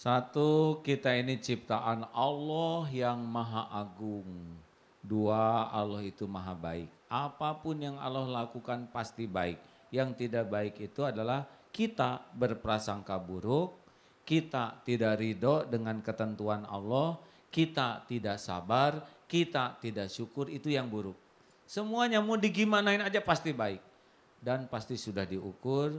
Satu, kita ini ciptaan Allah yang maha agung. Dua, Allah itu maha baik. Apapun yang Allah lakukan pasti baik. Yang tidak baik itu adalah kita berprasangka buruk, kita tidak ridho dengan ketentuan Allah, kita tidak sabar, kita tidak syukur, itu yang buruk. Semuanya mau digimanain aja pasti baik. Dan pasti sudah diukur,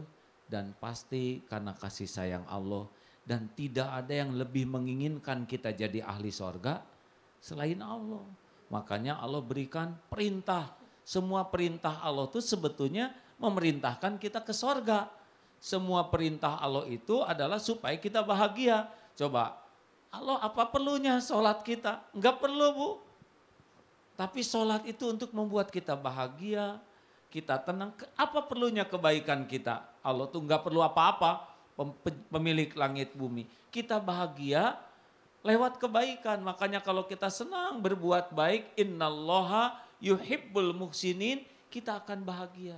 dan pasti karena kasih sayang Allah, dan tidak ada yang lebih menginginkan kita jadi ahli sorga selain Allah. Makanya Allah berikan perintah. Semua perintah Allah itu sebetulnya memerintahkan kita ke sorga. Semua perintah Allah itu adalah supaya kita bahagia. Coba Allah apa perlunya sholat kita? Enggak perlu bu. Tapi sholat itu untuk membuat kita bahagia, kita tenang. Apa perlunya kebaikan kita? Allah tuh enggak perlu apa-apa pemilik langit bumi. Kita bahagia lewat kebaikan. Makanya kalau kita senang berbuat baik, innallaha yuhibbul muhsinin, kita akan bahagia.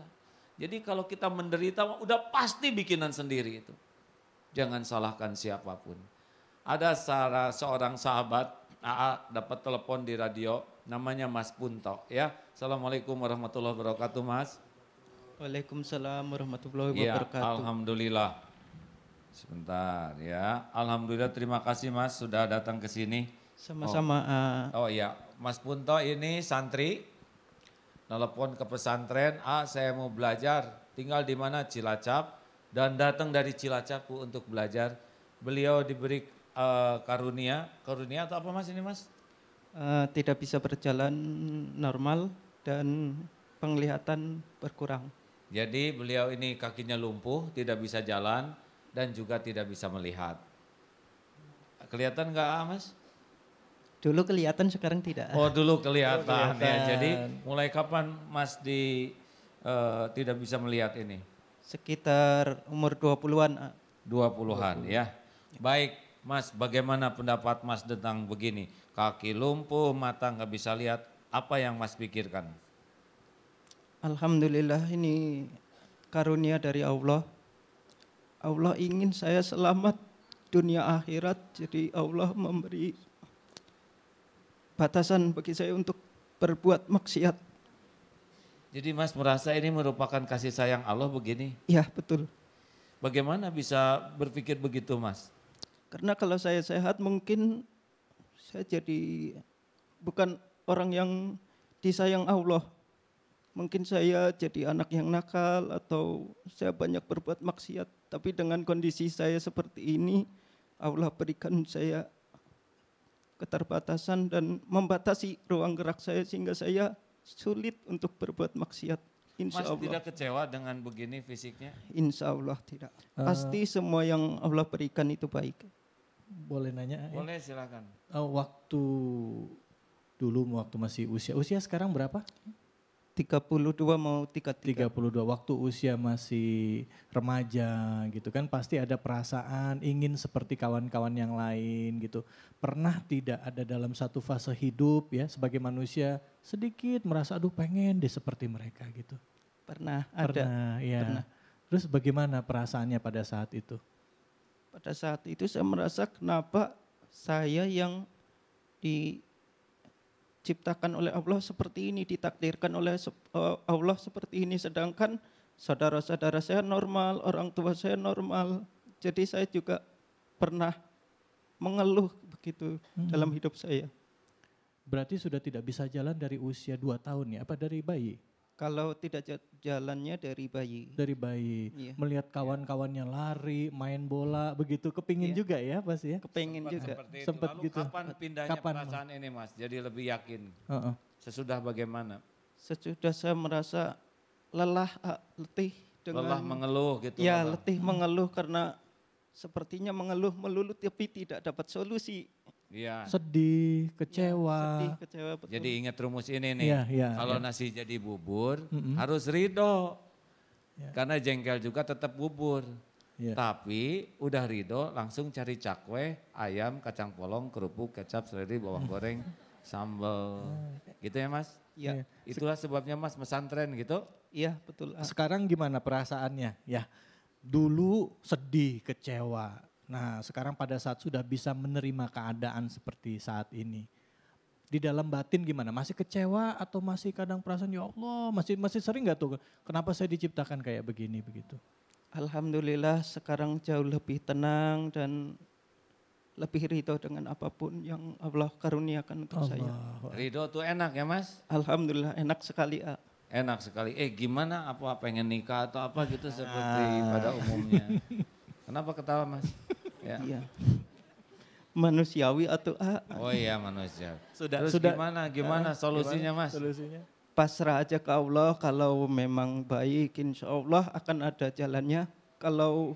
Jadi kalau kita menderita, udah pasti bikinan sendiri itu. Jangan salahkan siapapun. Ada salah seorang sahabat, AA dapat telepon di radio, namanya Mas Punto ya. Assalamualaikum warahmatullahi wabarakatuh Mas. Waalaikumsalam warahmatullahi wabarakatuh. Ya, Alhamdulillah. Sebentar ya. Alhamdulillah terima kasih Mas sudah datang ke sini. Sama-sama. Oh, uh... oh iya, Mas Punto ini santri. Telepon ke pesantren, "Ah, saya mau belajar. Tinggal di mana? Cilacap." Dan datang dari Cilacap Bu untuk belajar. Beliau diberi uh, karunia, karunia atau apa Mas ini Mas? Uh, tidak bisa berjalan normal dan penglihatan berkurang. Jadi beliau ini kakinya lumpuh, tidak bisa jalan dan juga tidak bisa melihat. Kelihatan enggak, ah, Mas? Dulu kelihatan, sekarang tidak. Oh dulu kelihatan, dulu ya. kelihatan. ya. Jadi mulai kapan Mas di uh, tidak bisa melihat ini? Sekitar umur 20-an. 20-an ah. ya. Baik Mas, bagaimana pendapat Mas tentang begini? Kaki lumpuh, mata enggak bisa lihat. Apa yang Mas pikirkan? Alhamdulillah ini karunia dari Allah Allah ingin saya selamat dunia akhirat, jadi Allah memberi batasan bagi saya untuk berbuat maksiat. Jadi Mas merasa ini merupakan kasih sayang Allah begini? Ya betul. Bagaimana bisa berpikir begitu Mas? Karena kalau saya sehat mungkin saya jadi bukan orang yang disayang Allah mungkin saya jadi anak yang nakal atau saya banyak berbuat maksiat, tapi dengan kondisi saya seperti ini, Allah berikan saya keterbatasan dan membatasi ruang gerak saya sehingga saya sulit untuk berbuat maksiat. Insya Mas Allah. tidak kecewa dengan begini fisiknya? Insya Allah tidak. Uh, Pasti semua yang Allah berikan itu baik. Boleh nanya? Eh? Boleh silakan. Uh, waktu dulu waktu masih usia usia sekarang berapa? 32 mau 33. 32 waktu usia masih remaja gitu kan pasti ada perasaan ingin seperti kawan-kawan yang lain gitu. Pernah tidak ada dalam satu fase hidup ya sebagai manusia sedikit merasa aduh pengen deh seperti mereka gitu. Pernah, pernah ada. ya. Pernah. Terus bagaimana perasaannya pada saat itu? Pada saat itu saya merasa kenapa saya yang di diciptakan oleh Allah seperti ini, ditakdirkan oleh eh, Allah seperti ini. Sedangkan saudara-saudara saya normal, orang tua saya normal. Jadi saya juga pernah mengeluh begitu hmm. dalam hidup saya. Berarti sudah tidak bisa jalan dari usia dua tahun ya, apa dari bayi? Kalau tidak jalannya dari bayi. Dari bayi. Yeah. Melihat kawan-kawannya lari, main bola, begitu. Kepingin yeah. juga ya pasti ya? Kepingin Sempat juga. Seperti itu. gitu. kapan pindahnya kapan, perasaan mah? ini mas? Jadi lebih yakin. Uh -uh. Sesudah bagaimana? Sesudah saya merasa lelah, uh, letih. Dengan, lelah mengeluh gitu. Ya lelah. letih mengeluh karena sepertinya mengeluh melulu tapi tidak dapat solusi Iya. Sedih, iya, kecewa. Ya, sedih, kecewa betul. Jadi ingat rumus ini nih. Iya, iya, Kalau ya. nasi jadi bubur, mm -mm. harus ridho. Ya. Karena jengkel juga tetap bubur. Ya. Tapi udah ridho langsung cari cakwe, ayam, kacang polong, kerupuk, kecap, seledri, bawang goreng, sambal. Iya. Gitu ya mas? Iya. iya. Itulah sebabnya mas mesantren gitu. Iya betul. Sekarang gimana perasaannya? Ya dulu sedih, kecewa, Nah, sekarang pada saat sudah bisa menerima keadaan seperti saat ini, di dalam batin gimana? Masih kecewa atau masih kadang perasaan ya Allah, masih masih sering nggak tuh? Kenapa saya diciptakan kayak begini begitu? Alhamdulillah sekarang jauh lebih tenang dan lebih ridho dengan apapun yang Allah karuniakan untuk Allah. saya. Ridho tuh enak ya mas? Alhamdulillah enak sekali. Enak sekali. Eh gimana apa pengen nikah atau apa gitu ah. seperti ah. pada umumnya. Kenapa ketawa mas? Ya. Iya. Manusiawi atau ah. Oh iya manusia. Sudah Terus sudah gimana gimana uh, solusinya gimana, Mas? Solusinya? Pasrah aja ke Allah kalau memang baik insya Allah akan ada jalannya. Kalau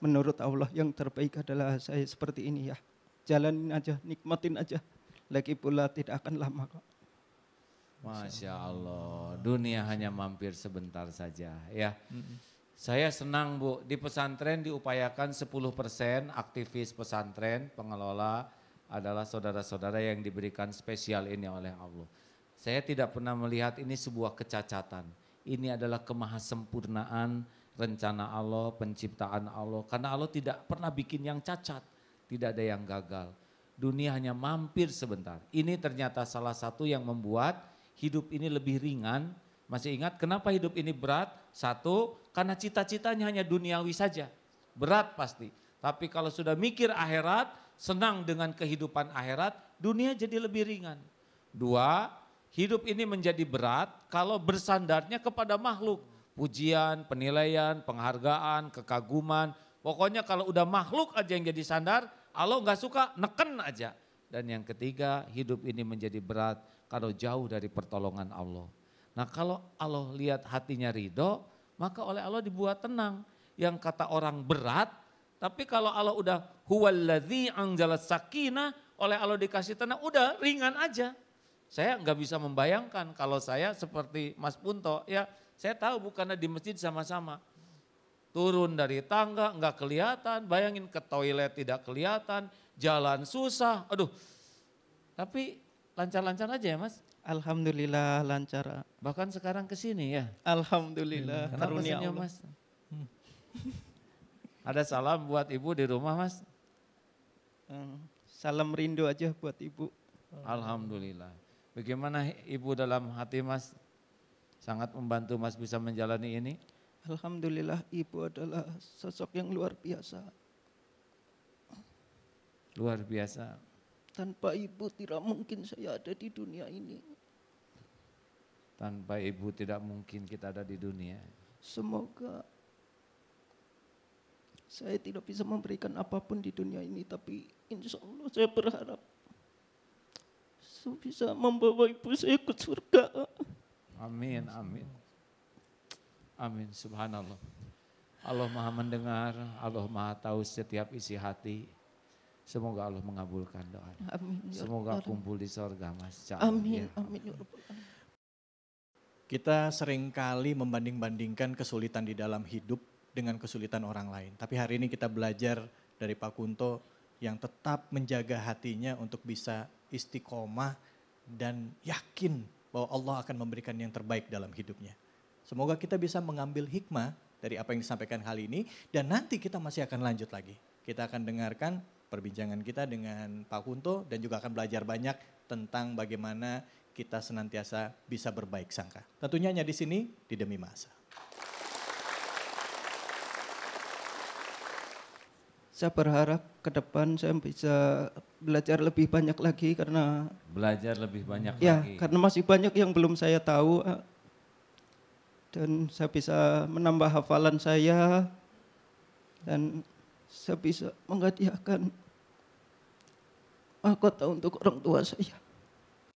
menurut Allah yang terbaik adalah saya seperti ini ya. Jalanin aja, nikmatin aja. Lagi pula tidak akan lama kok. Masya Allah, dunia hanya mampir sebentar saja ya. Mm -mm. Saya senang Bu, di pesantren diupayakan 10% aktivis pesantren pengelola adalah saudara-saudara yang diberikan spesial ini oleh Allah. Saya tidak pernah melihat ini sebuah kecacatan. Ini adalah kemahasempurnaan rencana Allah, penciptaan Allah. Karena Allah tidak pernah bikin yang cacat, tidak ada yang gagal. Dunia hanya mampir sebentar. Ini ternyata salah satu yang membuat hidup ini lebih ringan masih ingat kenapa hidup ini berat? Satu, karena cita-citanya hanya duniawi saja. Berat pasti. Tapi kalau sudah mikir akhirat, senang dengan kehidupan akhirat, dunia jadi lebih ringan. Dua, hidup ini menjadi berat kalau bersandarnya kepada makhluk. Pujian, penilaian, penghargaan, kekaguman. Pokoknya kalau udah makhluk aja yang jadi sandar, Allah nggak suka, neken aja. Dan yang ketiga, hidup ini menjadi berat kalau jauh dari pertolongan Allah. Nah kalau Allah lihat hatinya ridho, maka oleh Allah dibuat tenang. Yang kata orang berat, tapi kalau Allah udah huwaladzi angjalat sakinah, oleh Allah dikasih tenang, udah ringan aja. Saya nggak bisa membayangkan kalau saya seperti Mas Punto, ya saya tahu bukannya di masjid sama-sama. Turun dari tangga nggak kelihatan, bayangin ke toilet tidak kelihatan, jalan susah, aduh. Tapi lancar-lancar aja ya mas? Alhamdulillah lancar. Bahkan sekarang ke sini ya. Alhamdulillah. Kenapa senyum mas? Ada salam buat ibu di rumah mas? Hmm, salam rindu aja buat ibu. Alhamdulillah. Bagaimana ibu dalam hati mas? Sangat membantu mas bisa menjalani ini? Alhamdulillah ibu adalah sosok yang luar biasa. Luar biasa. Tanpa ibu tidak mungkin saya ada di dunia ini. Tanpa ibu tidak mungkin kita ada di dunia. Semoga saya tidak bisa memberikan apapun di dunia ini, tapi insya Allah saya berharap saya bisa membawa ibu saya ke surga. Amin, amin. Amin, subhanallah. Allah maha mendengar, Allah maha tahu setiap isi hati. Semoga Allah mengabulkan doa. Amin. Ya Semoga kumpul di sorga mas. Amin, ya. amin. Ya kita seringkali membanding-bandingkan kesulitan di dalam hidup dengan kesulitan orang lain. Tapi hari ini kita belajar dari Pak Kunto yang tetap menjaga hatinya untuk bisa istiqomah dan yakin bahwa Allah akan memberikan yang terbaik dalam hidupnya. Semoga kita bisa mengambil hikmah dari apa yang disampaikan hal ini dan nanti kita masih akan lanjut lagi. Kita akan dengarkan perbincangan kita dengan Pak Kunto dan juga akan belajar banyak tentang bagaimana kita senantiasa bisa berbaik sangka. Tentunya hanya di sini, di Demi Masa. Saya berharap ke depan saya bisa belajar lebih banyak lagi karena belajar lebih banyak ya, lagi. karena masih banyak yang belum saya tahu eh. dan saya bisa menambah hafalan saya dan saya bisa menghadiahkan mahkota untuk orang tua saya.